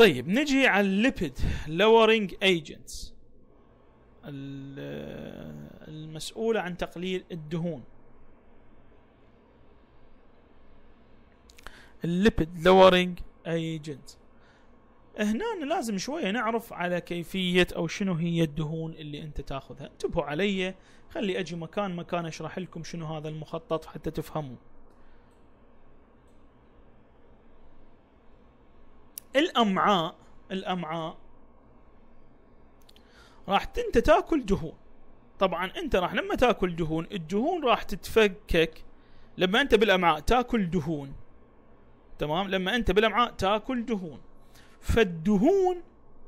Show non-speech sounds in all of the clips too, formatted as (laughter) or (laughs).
طيب نجي على الليبيد لورينج ايجنتس المسؤولة عن تقليل الدهون الليبيد لورينج ايجنت هنا لازم شوية نعرف على كيفية او شنو هي الدهون اللي انت تاخذها انتبهوا علي خلي اجي مكان مكان اشرح لكم شنو هذا المخطط حتى تفهموا الامعاء الامعاء راح انت تاكل دهون طبعا انت راح لما تاكل دهون الدهون راح تتفكك لما انت بالامعاء تاكل دهون تمام لما انت بالامعاء تاكل دهون فالدهون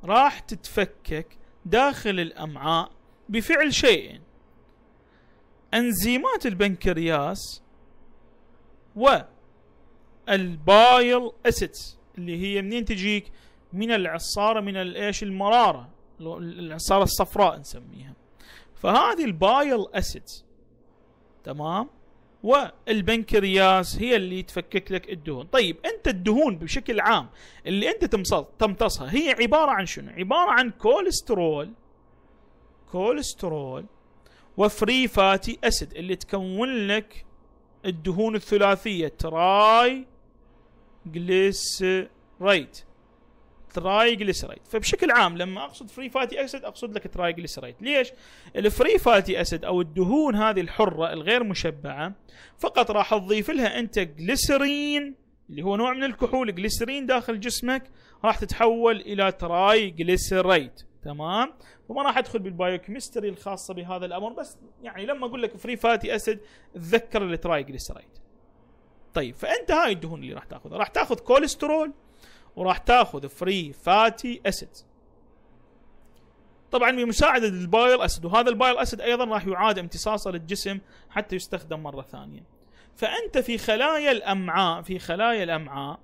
راح تتفكك داخل الامعاء بفعل شيئين انزيمات البنكرياس و البايل اسيدز اللي هي منين تجيك من العصاره من الايش المراره العصاره الصفراء نسميها فهذه البايل اسيدز تمام والبنكرياس هي اللي تفكك لك الدهون طيب انت الدهون بشكل عام اللي انت تمتصها هي عباره عن شنو عباره عن كوليسترول كوليسترول وفري فاتي اسيد اللي تكون لك الدهون الثلاثيه تراي جليسرايد تراي جليسرايد فبشكل عام لما اقصد فري فاتي اسيد اقصد لك تراي جليسرايد ليش الفري فاتي اسيد او الدهون هذه الحره الغير مشبعه فقط راح تضيف لها انت جليسرين اللي هو نوع من الكحول جليسرين داخل جسمك راح تتحول الى تراي جليسرايد تمام وما راح ادخل بالبايوكيمستري الخاصه بهذا الامر بس يعني لما اقول لك فري فاتي اسيد تذكر التراي جليسرايد طيب فانت هاي الدهون اللي راح تاخذها راح تاخذ كوليسترول وراح تاخذ فري فاتي اسيدز طبعا بمساعدة البايل اسيد وهذا البايل اسيد ايضا راح يعاد امتصاصه للجسم حتى يستخدم مرة ثانية فانت في خلايا الامعاء في خلايا الامعاء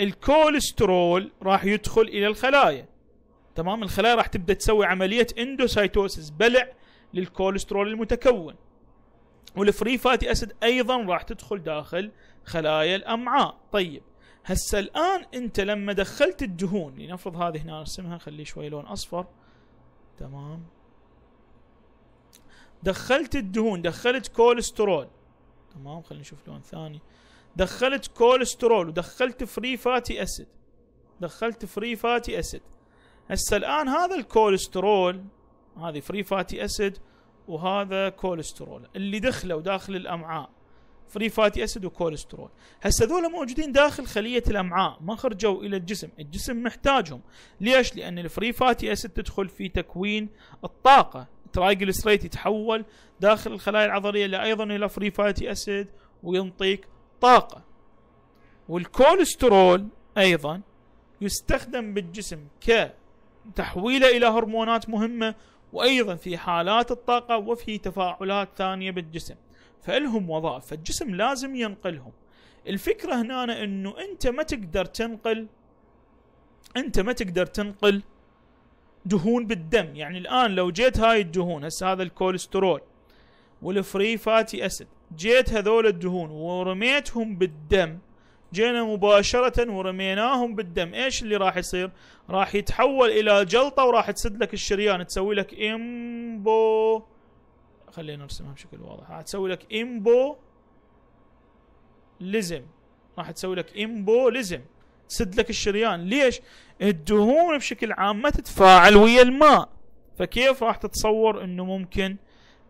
الكوليسترول راح يدخل الى الخلايا تمام الخلايا راح تبدا تسوي عملية اندوسايتوسيس بلع للكوليسترول المتكون والفري فاتي اسيد ايضا راح تدخل داخل خلايا الامعاء طيب هسه الان انت لما دخلت الدهون لنفرض هذه هنا نرسمها خلي شوي لون اصفر تمام دخلت الدهون دخلت كوليسترول تمام خلينا نشوف لون ثاني دخلت كوليسترول ودخلت فري فاتي اسيد دخلت فري فاتي اسيد هسه الان هذا الكوليسترول هذه فري فاتي اسيد وهذا كوليسترول اللي دخله وداخل الامعاء فري فاتي اسيد وكوليسترول هسه ذولا موجودين داخل خليه الامعاء ما خرجوا الى الجسم الجسم محتاجهم ليش لان الفري فاتي اسيد تدخل في تكوين الطاقه ترايجلسريت يتحول داخل الخلايا العضليه اللي ايضا الى فري فاتي اسيد وينطيك طاقه والكوليسترول ايضا يستخدم بالجسم ك تحويله الى هرمونات مهمه وايضا في حالات الطاقه وفي تفاعلات ثانيه بالجسم فالهم وظائف فالجسم لازم ينقلهم الفكرة هنا أنا انه انت ما تقدر تنقل انت ما تقدر تنقل دهون بالدم يعني الان لو جيت هاي الدهون هسه هذا الكوليسترول والفري فاتي اسيد جيت هذول الدهون ورميتهم بالدم جينا مباشرة ورميناهم بالدم ايش اللي راح يصير راح يتحول الى جلطة وراح تسد لك الشريان تسوي لك امبو خلينا نرسمها بشكل واضح راح تسوي لك امبو لزم راح تسوي لك لزم تسد لك الشريان ليش الدهون بشكل عام ما تتفاعل ويا الماء فكيف راح تتصور انه ممكن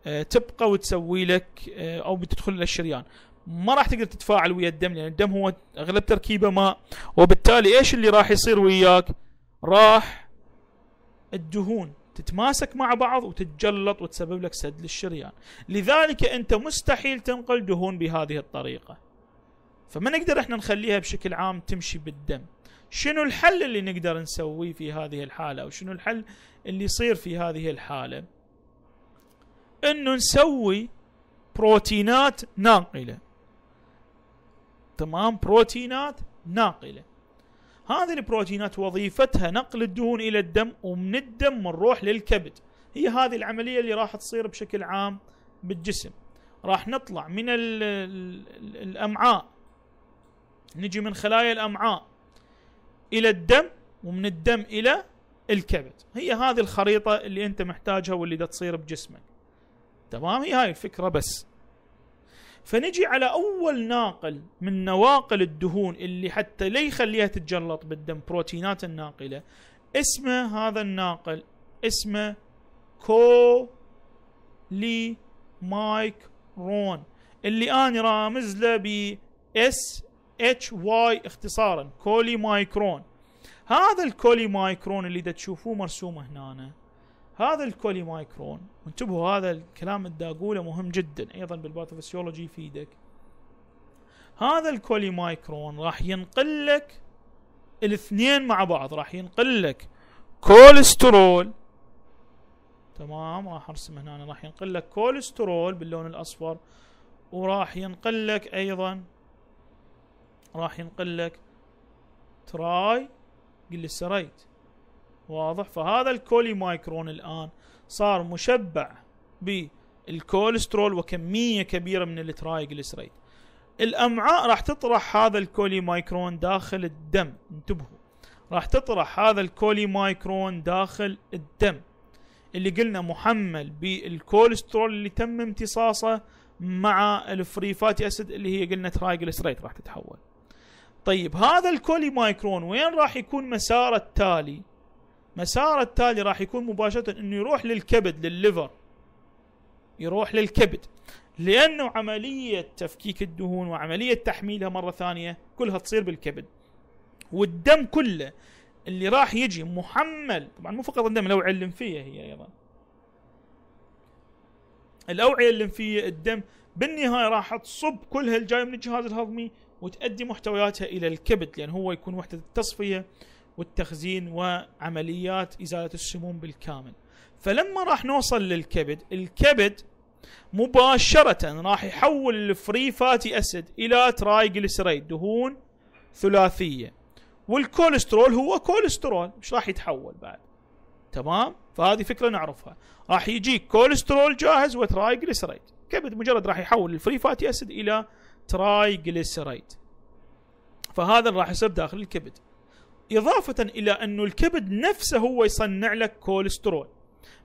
آه، تبقى وتسوي لك آه، او بتدخل للشريان ما راح تقدر تتفاعل ويا الدم لان الدم هو اغلب تركيبه ماء وبالتالي ايش اللي راح يصير وياك راح الدهون تتماسك مع بعض وتتجلط وتسبب لك سد للشريان لذلك انت مستحيل تنقل دهون بهذه الطريقه فما نقدر احنا نخليها بشكل عام تمشي بالدم شنو الحل اللي نقدر نسويه في هذه الحاله او شنو الحل اللي يصير في هذه الحاله انه نسوي بروتينات ناقله تمام بروتينات ناقله هذه البروتينات وظيفتها نقل الدهون الى الدم ومن الدم نروح للكبد هي هذه العمليه اللي راح تصير بشكل عام بالجسم راح نطلع من الـ الـ الامعاء نجي من خلايا الامعاء الى الدم ومن الدم الى الكبد هي هذه الخريطه اللي انت محتاجها واللي دا تصير بجسمك تمام هي هاي الفكره بس فنجي على اول ناقل من نواقل الدهون اللي حتى لا يخليها تتجلط بالدم بروتينات الناقله اسمه هذا الناقل اسمه كولي مايكرون اللي انا رامز له ب اس اتش واي اختصارا كولي مايكرون هذا الكولي مايكرون اللي دا تشوفوه مرسوم هنا أنا. هذا الكولي مايكرون وانتبهوا هذا الكلام اللي اقوله مهم جدا ايضا بالباثوفسيولوجي يفيدك هذا الكولي مايكرون راح ينقل لك الاثنين مع بعض راح ينقل لك كوليسترول تمام راح ارسم هنا راح ينقل لك كوليسترول باللون الاصفر وراح ينقل لك ايضا راح ينقل لك تراي جليسرايد واضح فهذا الكولي مايكرون الان صار مشبع بالكوليسترول وكميه كبيره من الترايجليسيريد الامعاء راح تطرح هذا الكولي مايكرون داخل الدم انتبهوا راح تطرح هذا الكولي مايكرون داخل الدم اللي قلنا محمل بالكوليسترول اللي تم امتصاصه مع الفري فاتي اسيد اللي هي قلنا ترايجليسيريد راح تتحول طيب هذا الكولي مايكرون وين راح يكون مساره التالي مسار التالي راح يكون مباشره انه يروح للكبد للليفر يروح للكبد لانه عمليه تفكيك الدهون وعمليه تحميلها مره ثانيه كلها تصير بالكبد والدم كله اللي راح يجي محمل طبعا مو فقط الدم الاوعيه الليمفيه هي ايضا الاوعيه الليمفيه الدم بالنهايه راح تصب كلها الجاية من الجهاز الهضمي وتؤدي محتوياتها الى الكبد لان هو يكون وحده التصفيه والتخزين وعمليات ازاله السموم بالكامل. فلما راح نوصل للكبد، الكبد مباشره راح يحول الفري فاتي اسيد الى تراي جليسريد دهون ثلاثيه. والكوليسترول هو كوليسترول، مش راح يتحول بعد. تمام؟ فهذه فكره نعرفها. راح يجيك كوليسترول جاهز وتراي جليسريد. كبد مجرد راح يحول الفري فاتي اسيد الى تراي جليسريد. فهذا راح يصير داخل الكبد. إضافة إلى أن الكبد نفسه هو يصنع لك كوليسترول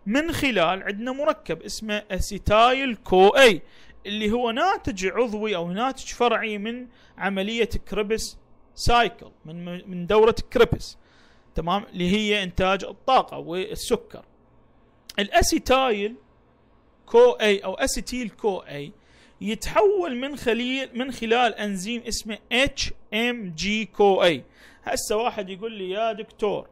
من خلال عندنا مركب اسمه أسيتايل كو أي اللي هو ناتج عضوي أو ناتج فرعي من عملية كريبس سايكل من من دورة كريبس تمام اللي هي إنتاج الطاقة والسكر الأسيتايل كو أي أو أسيتيل كو أي يتحول من خليل من خلال انزيم اسمه HMG CoA هسه واحد يقول لي يا دكتور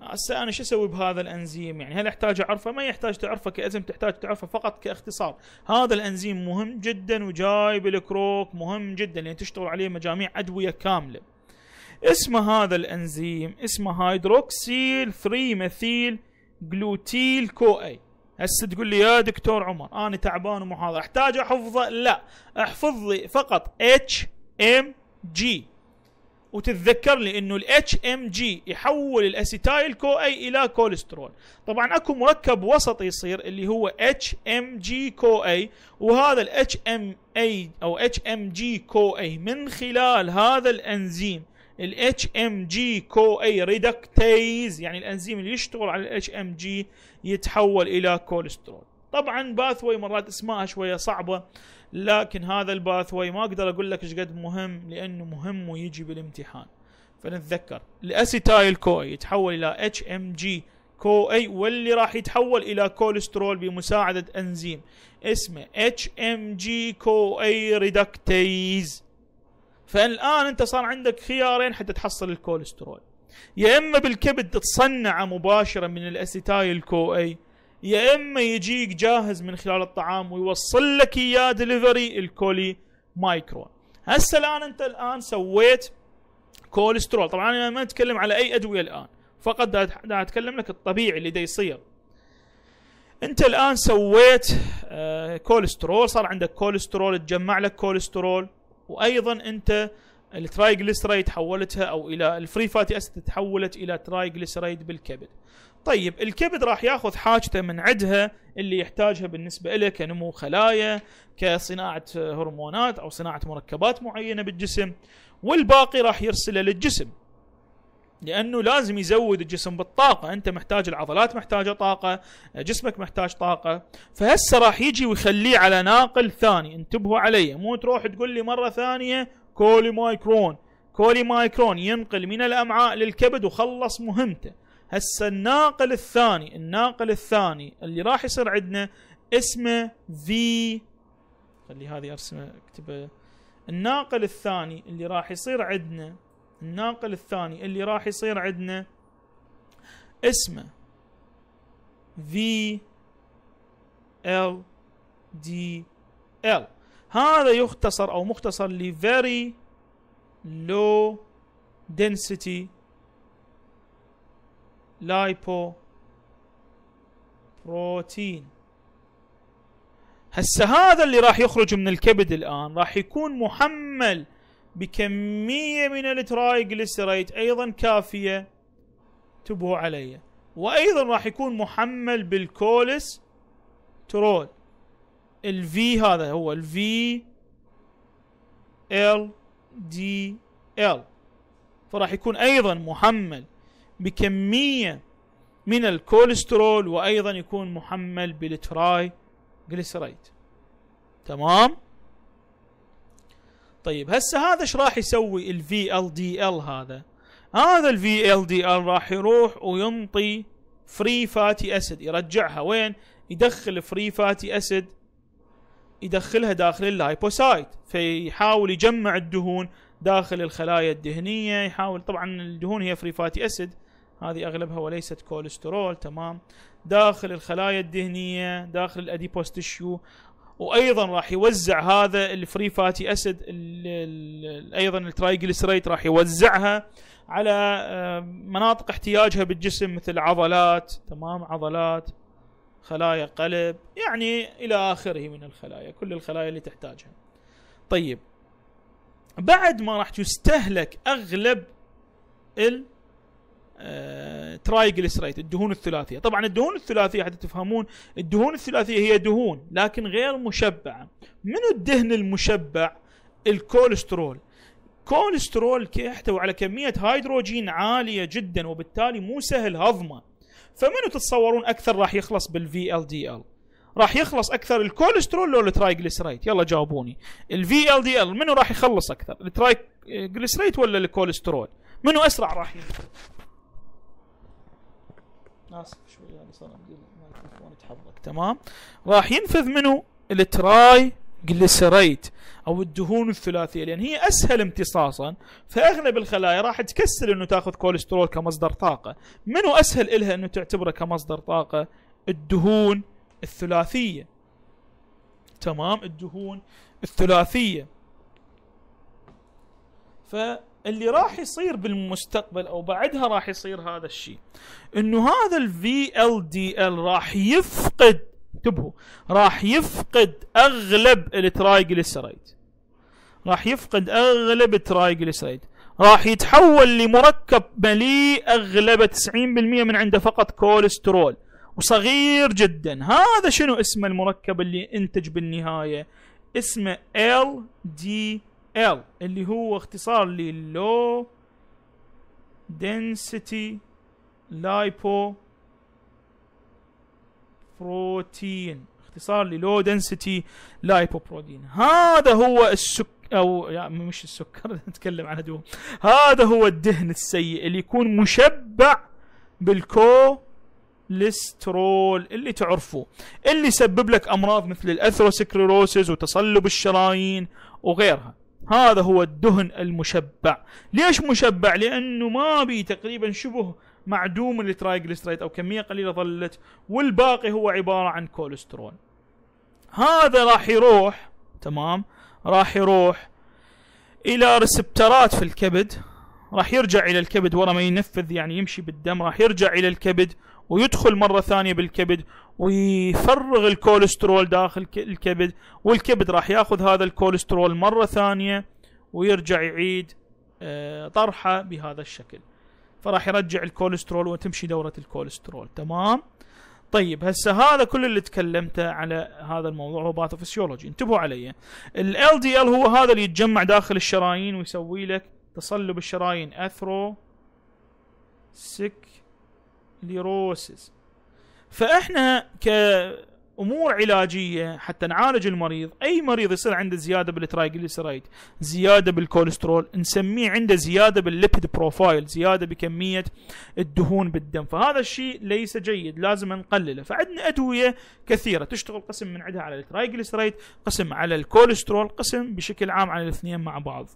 هسه انا شو اسوي بهذا الانزيم يعني هل احتاج اعرفه ما يحتاج تعرفه كازم تحتاج تعرفه فقط كاختصار هذا الانزيم مهم جدا وجاي بالكروك مهم جدا لان يعني تشتغل عليه مجاميع ادويه كامله اسم هذا الانزيم اسمه هيدروكسيل 3 مثيل جلوتيل كو اي هسه تقول لي يا دكتور عمر انا تعبان ومحاضره احتاج احفظه لا احفظ لي فقط اتش ام جي وتتذكر لي انه الاتش ام جي يحول الاسيتايل كو اي الى كوليسترول طبعا اكو مركب وسط يصير اللي هو اتش ام جي كو اي وهذا الاتش ام اي او اتش ام جي كو اي من خلال هذا الانزيم الاتش ام جي كو اي ريدكتيز يعني الانزيم اللي يشتغل على الاتش ام جي يتحول الى كوليسترول طبعا باثوي مرات اسمها شويه صعبه لكن هذا الباثوي ما اقدر اقول لك ايش قد مهم لانه مهم ويجي بالامتحان فنتذكر الاسيتايل كو اي يتحول الى اتش ام جي كو اي واللي راح يتحول الى كوليسترول بمساعده انزيم اسمه اتش ام جي كو اي ريدكتيز فالان انت صار عندك خيارين حتى تحصل الكوليسترول يا اما بالكبد تصنعه مباشره من الاسيتايل كو اي يا اما يجيك جاهز من خلال الطعام ويوصل لك اياه دليفري الكولي مايكرو هسه الان انت الان سويت كوليسترول طبعا انا ما اتكلم على اي ادويه الان فقط دا اتكلم لك الطبيعي اللي دا يصير انت الان سويت كوليسترول آه، صار عندك كوليسترول تجمع لك كوليسترول وايضا انت الترايجليسرايد حولتها او الى الفري فاتي اسيد تحولت الى ترايجليسرايد بالكبد طيب الكبد راح ياخذ حاجته من عدها اللي يحتاجها بالنسبه له كنمو خلايا كصناعه هرمونات او صناعه مركبات معينه بالجسم والباقي راح يرسله للجسم لانه لازم يزود الجسم بالطاقه انت محتاج العضلات محتاجه طاقه جسمك محتاج طاقه فهسه راح يجي ويخليه على ناقل ثاني انتبهوا علي مو تروح تقول لي مره ثانيه كولي مايكرون كولي مايكرون ينقل من الامعاء للكبد وخلص مهمته هسه الناقل الثاني الناقل الثاني اللي راح يصير عندنا اسمه في خلي هذه ارسمه اكتبه الناقل الثاني اللي راح يصير عندنا الناقل الثاني اللي راح يصير عندنا اسمه في ال دي ال هذا يختصر او مختصر لفيري لو دنسيتي density لايبو بروتين هسه هذا اللي راح يخرج من الكبد الان راح يكون محمل بكميه من الترايجليسيريت ايضا كافيه تبو علي وايضا راح يكون محمل بالكولس ترول الفي هذا هو الفي ال دي ال فراح يكون ايضا محمل بكمية من الكوليسترول وأيضا يكون محمل بالتراي جليسرايد تمام طيب هسه هذا ايش راح يسوي الفي ال دي ال هذا هذا الفي ال دي ال راح يروح وينطي فري فاتي اسيد يرجعها وين يدخل فري فاتي اسيد يدخلها داخل اللايبوسايت فيحاول يجمع الدهون داخل الخلايا الدهنيه يحاول طبعا الدهون هي فري فاتي اسيد هذه اغلبها وليست كوليسترول تمام داخل الخلايا الدهنيه داخل الاديبوس تشيو وايضا راح يوزع هذا الفري فاتي اسيد ايضا الترايجلسريت راح يوزعها على آه، مناطق احتياجها بالجسم مثل عضلات تمام عضلات خلايا قلب يعني الى اخره من الخلايا كل الخلايا اللي تحتاجها طيب بعد ما راح تستهلك اغلب ال تراي آه، الدهون الثلاثيه طبعا الدهون الثلاثيه حتى تفهمون الدهون الثلاثيه هي دهون لكن غير مشبعه منو الدهن المشبع الكوليسترول كوليسترول يحتوي على كميه هيدروجين عاليه جدا وبالتالي مو سهل هضمه فمنو تتصورون اكثر راح يخلص بالفي ال دي ال راح يخلص اكثر الكوليسترول ولا الترايجليسرايت يلا جاوبوني الفي ال دي ال منو راح يخلص اكثر الترايجليسرايت ولا الكوليسترول منو اسرع راح يخلص اسف شوي يعني صار عندي الميكروفون يتحرك تمام راح ينفذ منه التراي جليسريت او الدهون الثلاثيه لان هي اسهل امتصاصا فاغلب الخلايا راح تكسل انه تاخذ كوليسترول كمصدر طاقه، منو اسهل الها انه تعتبره كمصدر طاقه؟ الدهون الثلاثيه. تمام الدهون الثلاثيه. ف اللي راح يصير بالمستقبل او بعدها راح يصير هذا الشيء انه هذا الفي ال دي ال راح يفقد انتبهوا راح يفقد اغلب الترايجليسرايد راح يفقد اغلب الترايجليسرايد راح يتحول لمركب مليء اغلبه 90% من عنده فقط كوليسترول وصغير جدا هذا شنو اسمه المركب اللي انتج بالنهايه اسمه ال دي ال اللي هو اختصار للو density لايبو بروتين اختصار للو density بروتين هذا هو السك او يعني مش السكر (laughs) نتكلم عن دوم هذا هو الدهن السيء اللي يكون مشبع بالكوليسترول اللي تعرفوه اللي يسبب لك امراض مثل الاثروسكليروسيس وتصلب الشرايين وغيرها هذا هو الدهن المشبع ليش مشبع لانه ما بي تقريبا شبه معدوم الترايجليسيرايد او كميه قليله ظلت والباقي هو عباره عن كوليسترول هذا راح يروح تمام راح يروح الى ريسبترات في الكبد راح يرجع الى الكبد ورا ما ينفذ يعني يمشي بالدم راح يرجع الى الكبد ويدخل مرة ثانية بالكبد ويفرغ الكوليسترول داخل الكبد والكبد راح ياخذ هذا الكوليسترول مرة ثانية ويرجع يعيد آه، طرحه بهذا الشكل فراح يرجع الكوليسترول وتمشي دورة الكوليسترول تمام طيب هسه هذا كل اللي تكلمته على هذا الموضوع هو باثوفسيولوجي انتبهوا علي ال دي ال هو هذا اللي يتجمع داخل الشرايين ويسوي لك تصلب الشرايين اثرو سك ليروسس فاحنا كامور علاجيه حتى نعالج المريض اي مريض يصير عنده زياده بالترايجليسرايد زياده بالكوليسترول نسميه عنده زياده بالليبيد بروفايل زياده بكميه الدهون بالدم فهذا الشيء ليس جيد لازم نقلله فعندنا ادويه كثيره تشتغل قسم من عندها على الترايجليسرايد قسم على الكوليسترول قسم بشكل عام على الاثنين مع بعض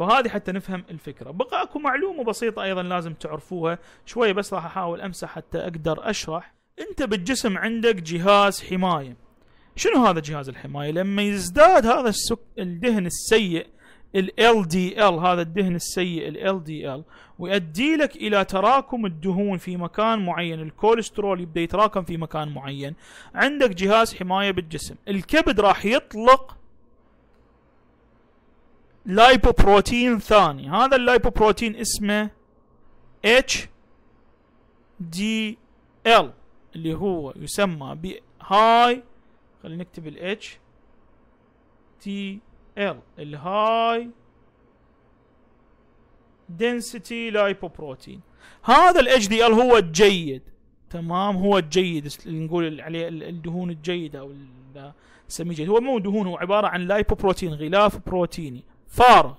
فهذه حتى نفهم الفكره بقى اكو معلومه بسيطه ايضا لازم تعرفوها شويه بس راح احاول امسح حتى اقدر اشرح انت بالجسم عندك جهاز حمايه شنو هذا جهاز الحمايه لما يزداد هذا السك... الدهن السيء ال LDL هذا الدهن السيء ال LDL ويؤدي لك الى تراكم الدهون في مكان معين، الكوليسترول يبدا يتراكم في مكان معين، عندك جهاز حمايه بالجسم، الكبد راح يطلق لايبوبروتين ثاني هذا اللايبوبروتين اسمه اتش دي ال اللي هو يسمى بهاي هاي خلينا نكتب الاتش دي ال الهاي density لايبوبروتين هذا الاتش دي ال هو الجيد تمام هو الجيد اللي نقول عليه الدهون الجيده او نسميه جيد هو مو دهون هو عباره عن لايبوبروتين غلاف بروتيني فار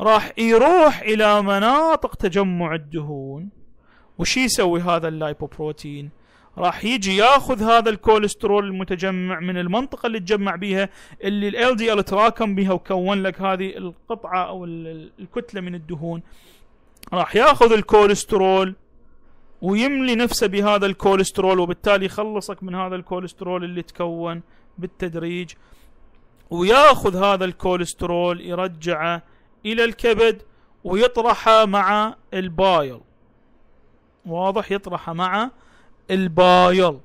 راح يروح الى مناطق تجمع الدهون وش يسوي هذا اللايبوبروتين راح يجي ياخذ هذا الكوليسترول المتجمع من المنطقه اللي تجمع بها اللي ال دي ال تراكم بها وكون لك هذه القطعه او الكتله من الدهون راح ياخذ الكوليسترول ويملي نفسه بهذا الكوليسترول وبالتالي يخلصك من هذا الكوليسترول اللي تكون بالتدريج وياخذ هذا الكوليسترول يرجعه الى الكبد ويطرحه مع البايل واضح يطرحه مع البايل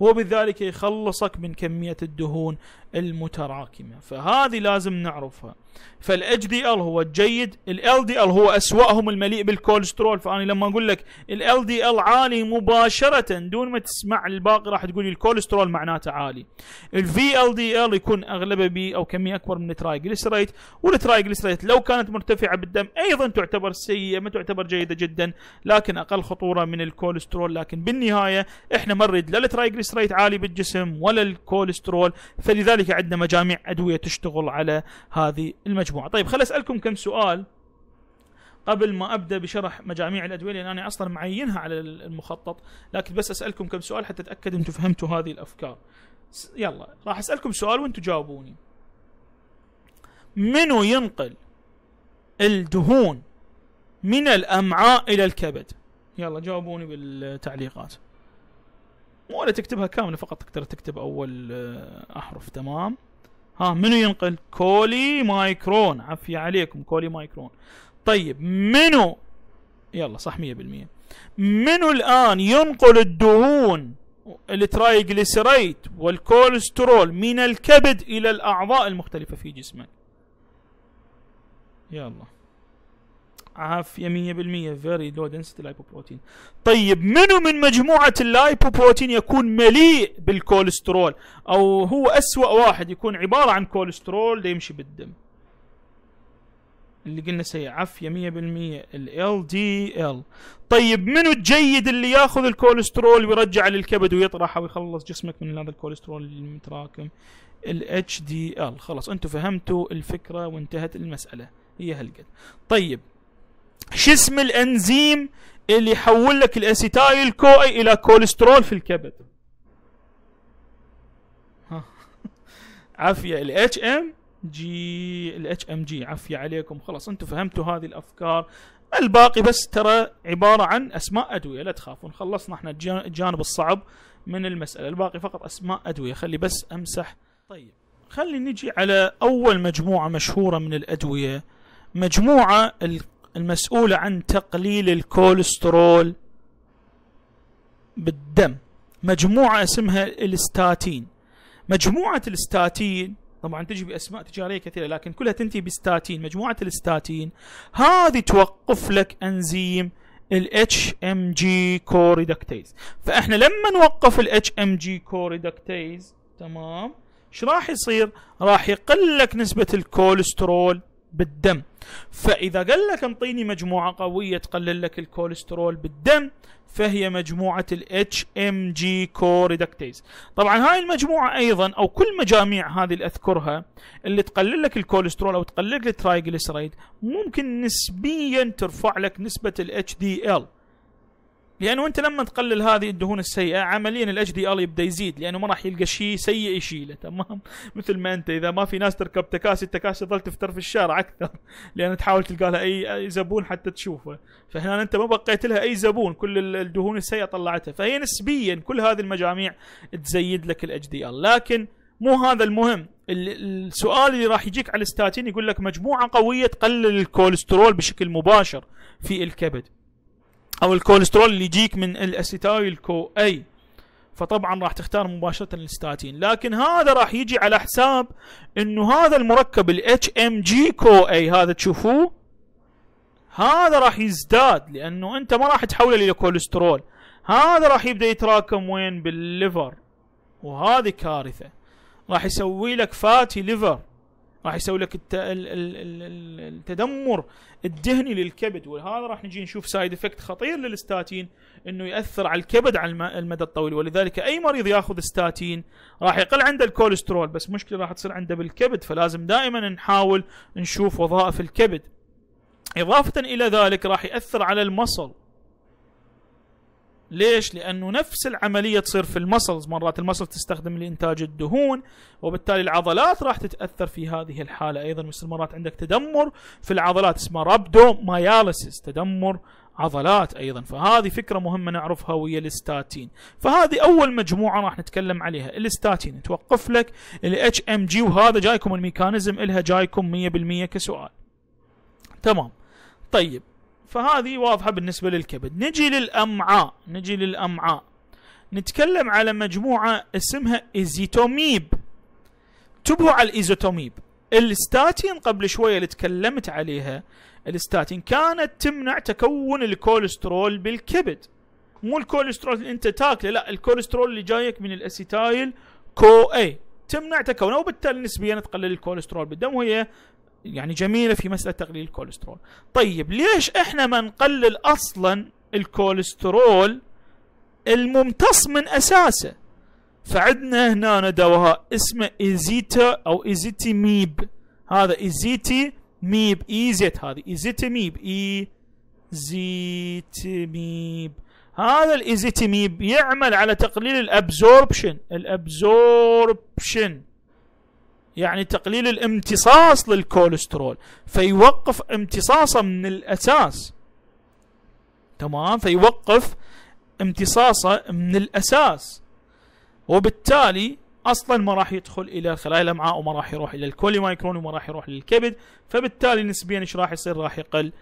وبذلك يخلصك من كمية الدهون المتراكمة فهذه لازم نعرفها فال HDL هو الجيد ال LDL هو أسوأهم المليء بالكوليسترول فأنا لما أقول لك ال LDL عالي مباشرة دون ما تسمع الباقي راح تقول الكوليسترول معناته عالي الفي ال دي ال يكون أغلبه بي أو كمية أكبر من الترايجليسرايد والترايجليسرايد لو كانت مرتفعة بالدم أيضا تعتبر سيئة ما تعتبر جيدة جدا لكن أقل خطورة من الكوليسترول لكن بالنهاية إحنا ما نريد لا الترايجليسرايد عالي بالجسم ولا الكوليسترول فلذلك كذلك عندنا مجاميع ادويه تشتغل على هذه المجموعه طيب خل اسالكم كم سؤال قبل ما ابدا بشرح مجاميع الادويه لان انا اصلا معينها على المخطط لكن بس اسالكم كم سؤال حتى اتاكد انتم فهمتوا هذه الافكار يلا راح اسالكم سؤال وانتم جاوبوني منو ينقل الدهون من الامعاء الى الكبد يلا جاوبوني بالتعليقات مو ولا تكتبها كامله فقط تقدر تكتب اول آه، احرف تمام ها منو ينقل كولي مايكرون عفية عليكم كولي مايكرون طيب منو يلا صح 100% منو الان ينقل الدهون الترايجليسيريت والكوليسترول من الكبد الى الاعضاء المختلفه في جسمك يلا عافيه 100% فيري لو دنسيتي لايبوبروتين طيب منو من مجموعه اللايبوبروتين يكون مليء بالكوليسترول او هو اسوا واحد يكون عباره عن كوليسترول ده يمشي بالدم اللي قلنا سيء عافيه 100% ال دي ال طيب منو الجيد اللي ياخذ الكوليسترول ويرجع للكبد ويطرحه ويخلص جسمك من هذا الكوليسترول المتراكم ال دي ال خلاص انتم فهمتوا الفكره وانتهت المساله هي هالقد طيب شو اسم الانزيم اللي يحول لك الاسيتايل كوي الى كوليسترول في الكبد عافيه الاتش ام جي الاتش ام جي عافيه عليكم خلاص انتم فهمتوا هذه الافكار الباقي بس ترى عباره عن اسماء ادويه لا تخافون خلصنا احنا الجانب الصعب من المساله الباقي فقط اسماء ادويه خلي بس امسح طيب خلي نجي على اول مجموعه مشهوره من الادويه مجموعه المسؤولة عن تقليل الكوليسترول بالدم مجموعة اسمها الاستاتين مجموعة الاستاتين طبعا تجي باسماء تجاريه كثيره لكن كلها تنتهي بستاتين مجموعه الاستاتين هذه توقف لك انزيم الاتش ام جي كوريدكتيز فاحنا لما نوقف الاتش ام جي كوريدكتيز تمام ايش راح يصير راح يقل لك نسبه الكوليسترول بالدم فإذا قال لك انطيني مجموعة قوية تقلل لك الكوليسترول بالدم فهي مجموعة ال HMG كوريدكتيز طبعا هاي المجموعة أيضا أو كل مجاميع هذه اللي أذكرها اللي تقلل لك الكوليسترول أو تقلل لك الترايجليسرايد ممكن نسبيا ترفع لك نسبة ال HDL لانه يعني انت لما تقلل هذه الدهون السيئه عمليا الاتش دي ال يبدا يزيد لانه ما راح يلقى شيء سيء يشيله تمام (laughs) مثل ما انت اذا ما في ناس تركب تكاسي التكاسي تظل تفتر في الشارع اكثر (laughs) لان تحاول تلقى لها اي زبون حتى تشوفه فهنا انت ما بقيت لها اي زبون كل الدهون السيئه طلعتها فهي نسبيا كل هذه المجاميع تزيد لك الاتش دي ال لكن مو هذا المهم السؤال اللي راح يجيك على الستاتين يقول لك مجموعه قويه تقلل الكوليسترول بشكل مباشر في الكبد او الكوليسترول اللي يجيك من الاسيتايل كو اي فطبعا راح تختار مباشره الستاتين لكن هذا راح يجي على حساب انه هذا المركب الاتش ام جي كو اي هذا تشوفوه هذا راح يزداد لانه انت ما راح تحوله الى كوليسترول هذا راح يبدا يتراكم وين بالليفر وهذه كارثه راح يسوي لك فاتي ليفر راح يسوي لك الت... ال... ال... ال... التدمر الدهني للكبد وهذا راح نجي نشوف سايد افكت خطير للستاتين انه ياثر على الكبد على المدى الطويل ولذلك اي مريض ياخذ ستاتين راح يقل عنده الكوليسترول بس مشكله راح تصير عنده بالكبد فلازم دائما نحاول نشوف وظائف الكبد اضافه الى ذلك راح ياثر على المصل ليش؟ لانه نفس العمليه تصير في المسلز، مرات المسلز تستخدم لانتاج الدهون وبالتالي العضلات راح تتاثر في هذه الحاله ايضا مثل مرات عندك تدمر في العضلات اسمه رابدو ماياليسيس تدمر عضلات ايضا فهذه فكره مهمه نعرفها وهي الاستاتين فهذه اول مجموعه راح نتكلم عليها الاستاتين توقف لك الاتش ام جي وهذا جايكم الميكانيزم الها جايكم 100% كسؤال تمام طيب فهذه واضحه بالنسبه للكبد نجي للامعاء نجي للامعاء نتكلم على مجموعه اسمها ايزيتوميب انتبهوا على الايزوتوميب الستاتين قبل شويه اللي تكلمت عليها الستاتين كانت تمنع تكون الكوليسترول بالكبد مو الكوليسترول اللي انت تاكله لا الكوليسترول اللي جايك من الاسيتايل كو اي تمنع تكونه وبالتالي نسبيا تقلل الكوليسترول بالدم وهي يعني جميلة في مسألة تقليل الكوليسترول طيب ليش احنا ما نقلل اصلا الكوليسترول الممتص من اساسه فعندنا هنا دواء اسمه ايزيتا او ميب هذا ايزيتي ميب اي زيت هذه ميب اي ميب هذا الايزيتيميب يعمل على تقليل الابزوربشن الابزوربشن يعني تقليل الامتصاص للكوليسترول فيوقف امتصاصه من الاساس تمام فيوقف امتصاصه من الاساس وبالتالي اصلا ما راح يدخل الى خلايا الامعاء وما راح يروح الى الكوليمايكرون وما راح يروح للكبد فبالتالي نسبيا ايش راح يصير راح يقل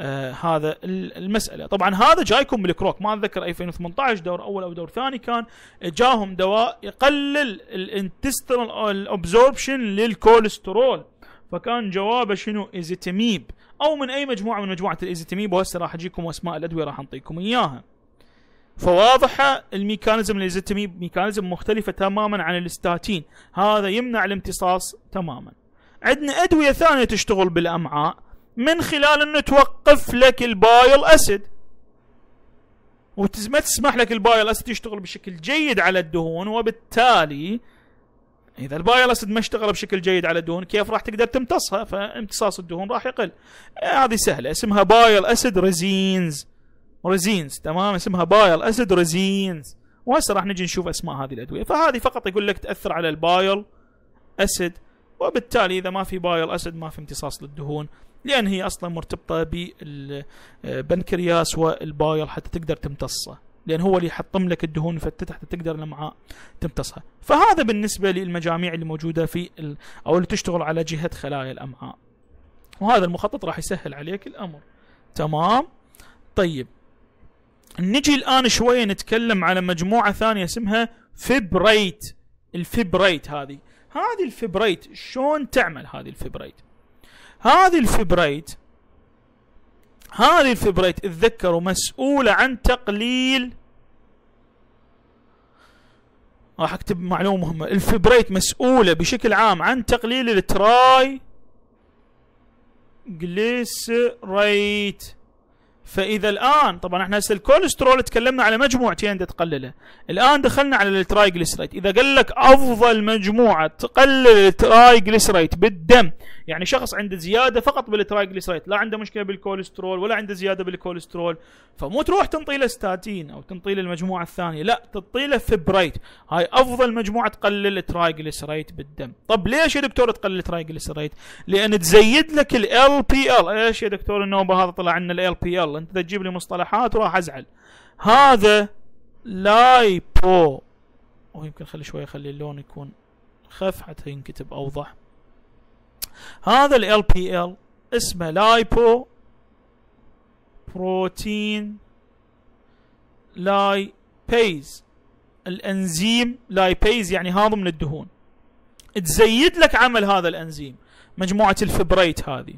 آه هذا المساله طبعا هذا جايكم بالكروك ما اتذكر 2018 دور اول او دور ثاني كان جاهم دواء يقلل الانتسترال الابزوربشن للكوليسترول فكان جوابه شنو ازيتاميب او من اي مجموعه من مجموعه الازيتاميب وهسه راح اجيكم اسماء الادويه راح انطيكم اياها فواضحه الميكانيزم للازيتاميب ميكانيزم مختلفه تماما عن الاستاتين هذا يمنع الامتصاص تماما عندنا ادويه ثانيه تشتغل بالامعاء من خلال انه توقف لك البايل اسيد وما تسمح لك البايل اسيد يشتغل بشكل جيد على الدهون وبالتالي اذا البايل اسيد ما اشتغل بشكل جيد على الدهون كيف راح تقدر تمتصها فامتصاص الدهون راح يقل هذه سهله اسمها بايل اسيد ريزينز ريزينز تمام اسمها بايل اسيد ريزينز وهسه راح نجي نشوف اسماء هذه الادويه فهذه فقط يقول لك تاثر على البايل اسيد وبالتالي اذا ما في بايل اسيد ما في امتصاص للدهون لان هي اصلا مرتبطه بالبنكرياس آه، والبايل حتى تقدر تمتصه لان هو اللي يحطم لك الدهون يفتتها حتى تقدر الامعاء تمتصها فهذا بالنسبه للمجاميع اللي موجوده في او اللي تشتغل على جهه خلايا الامعاء وهذا المخطط راح يسهل عليك الامر تمام طيب نجي الان شويه نتكلم على مجموعه ثانيه اسمها فبريت الفبريت هذه هذه الفبريت شلون تعمل هذه الفبريت هذه الفبريت هذه الفبريت اتذكروا مسؤولة عن تقليل راح اكتب معلومة مهمة الفبريت مسؤولة بشكل عام عن تقليل التراي جليسريت فاذا الان طبعا احنا هسه الكوليسترول تكلمنا على مجموعتين تقلله الان دخلنا على الترايجليسرايد اذا قال لك افضل مجموعه تقلل الترايجليسرايد بالدم يعني شخص عنده زياده فقط بالترايجليسرايد لا عنده مشكله بالكوليسترول ولا عنده زياده بالكوليسترول فمو تروح تنطي له ستاتين او تنطي له المجموعه الثانيه لا تنطي له فبريت هاي افضل مجموعه تقلل الترايجليسرايد بالدم طب ليش يا دكتور تقلل الترايجليسرايد لان تزيد لك ال بي ال ايش يا دكتور النوبه هذا طلع عندنا ال بي ال انت تجيب لي مصطلحات وراح ازعل هذا لايبو ويمكن خلي شويه خلي اللون يكون خف حتى ينكتب اوضح هذا ال بي ال اسمه لايبو بروتين لايبيز الانزيم لايبيز يعني هضم للدهون تزيد لك عمل هذا الانزيم مجموعه الفبريت هذه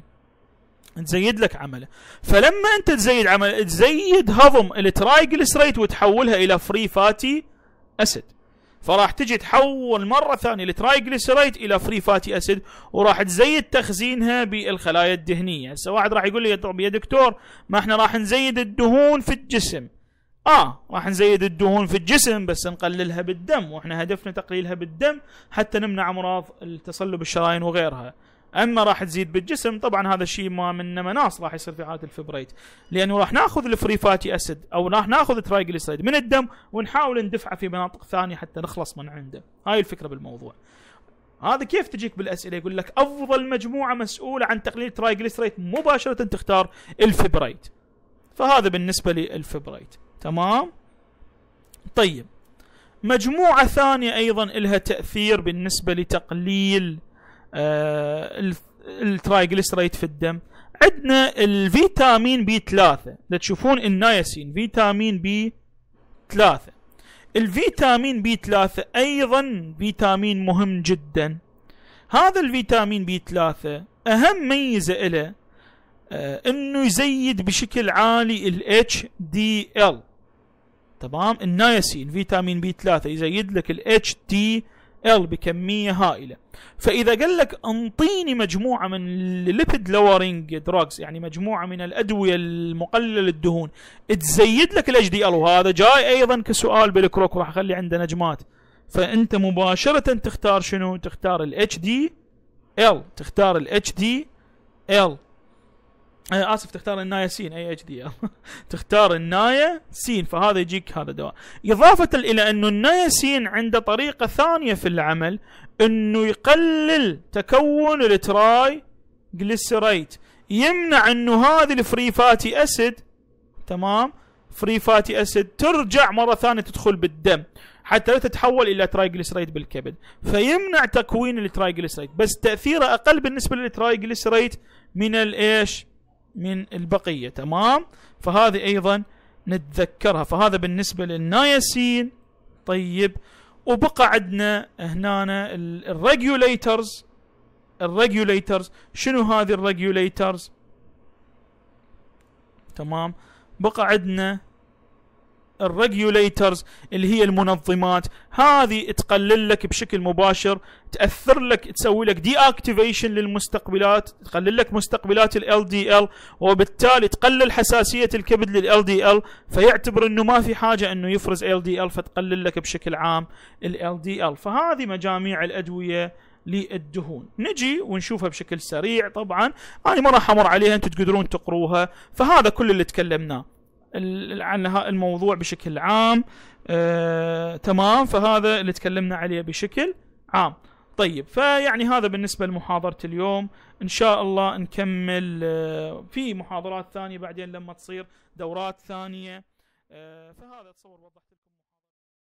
تزيد لك عمله فلما انت تزيد عمل تزيد هضم الترايجلسريت وتحولها الى فري فاتي اسيد فراح تجي تحول مره ثانيه الترايجلسريت الى فري فاتي اسيد وراح تزيد تخزينها بالخلايا الدهنيه، هسه واحد راح يقول لي طب يا دكتور ما احنا راح نزيد الدهون في الجسم. اه راح نزيد الدهون في الجسم بس نقللها بالدم واحنا هدفنا تقليلها بالدم حتى نمنع امراض التصلب الشرايين وغيرها. اما راح تزيد بالجسم طبعا هذا الشيء ما من مناص راح يصير في حاله الفبريت لانه راح ناخذ الفري فاتي اسيد او راح ناخذ ترايجليسيد من الدم ونحاول ندفعه في مناطق ثانيه حتى نخلص من عنده هاي الفكره بالموضوع هذا كيف تجيك بالاسئله يقول لك افضل مجموعه مسؤوله عن تقليل ترايجليسيد مباشره تختار الفبريت فهذا بالنسبه للفبريت تمام طيب مجموعه ثانيه ايضا لها تاثير بالنسبه لتقليل آه، الترايجليسترايد في الدم عندنا الفيتامين بي 3 تشوفون النايسين فيتامين بي 3 الفيتامين بي 3 ايضا فيتامين مهم جدا هذا الفيتامين بي 3 اهم ميزه له آه، انه يزيد بشكل عالي ال HDL تمام النايسين فيتامين بي 3 يزيد لك ال HDL ال بكميه هائله فاذا قال لك انطيني مجموعه من الليبيد لورينج دراجز يعني مجموعه من الادويه المقلله للدهون تزيد لك الاتش دي ال وهذا جاي ايضا كسؤال بالكروك راح اخلي عنده نجمات فانت مباشره تختار شنو تختار الاتش دي ال تختار الاتش دي ال آه، اسف تختار الناية سين اي اتش دي (laughs) تختار الناية سين فهذا يجيك هذا الدواء اضافه الى انه الناية سين عنده طريقه ثانيه في العمل انه يقلل تكون التراي جليسيريت يمنع انه هذه الفري فاتي اسيد تمام فري فاتي اسيد ترجع مره ثانيه تدخل بالدم حتى لا تتحول الى ترايجليسرايد بالكبد فيمنع تكوين الترايجليسرايد بس تاثيره اقل بالنسبه للترايجليسرايد من الايش من البقية تمام فهذه أيضا نتذكرها فهذا بالنسبة للنايسين طيب وبقى عندنا هنا الريجوليترز الريجوليترز شنو هذه الريجوليترز تمام بقى عندنا الريجوليترز اللي هي المنظمات هذه تقلل لك بشكل مباشر تاثر لك تسوي لك دي اكتيفيشن للمستقبلات تقلل لك مستقبلات ال دي ال وبالتالي تقلل حساسيه الكبد لل دي ال فيعتبر انه ما في حاجه انه يفرز ال دي ال فتقلل لك بشكل عام ال دي ال فهذه مجاميع الادويه للدهون نجي ونشوفها بشكل سريع طبعا انا ما راح امر عليها انتم تقدرون تقروها فهذا كل اللي تكلمناه عن الموضوع بشكل عام آه، تمام فهذا اللي تكلمنا عليه بشكل عام طيب فيعني هذا بالنسبة لمحاضرة اليوم إن شاء الله نكمل آه، في محاضرات ثانية بعدين لما تصير دورات ثانية آه، فهذا تصور وضحت